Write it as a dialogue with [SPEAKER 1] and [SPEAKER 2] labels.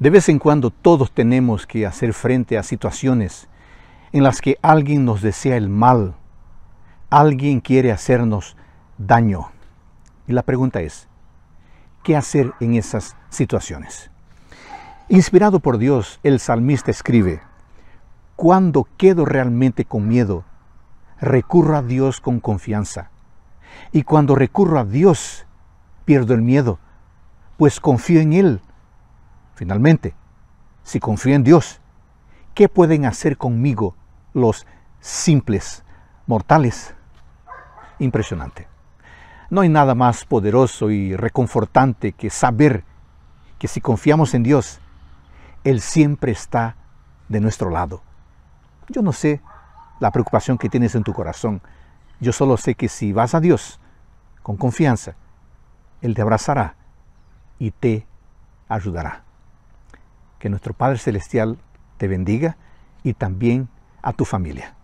[SPEAKER 1] De vez en cuando todos tenemos que hacer frente a situaciones en las que alguien nos desea el mal, alguien quiere hacernos daño. Y la pregunta es, ¿qué hacer en esas situaciones? Inspirado por Dios, el salmista escribe, cuando quedo realmente con miedo, recurro a Dios con confianza. Y cuando recurro a Dios, pierdo el miedo, pues confío en Él Finalmente, si confío en Dios, ¿qué pueden hacer conmigo los simples mortales? Impresionante. No hay nada más poderoso y reconfortante que saber que si confiamos en Dios, Él siempre está de nuestro lado. Yo no sé la preocupación que tienes en tu corazón. Yo solo sé que si vas a Dios con confianza, Él te abrazará y te ayudará. Que nuestro Padre Celestial te bendiga y también a tu familia.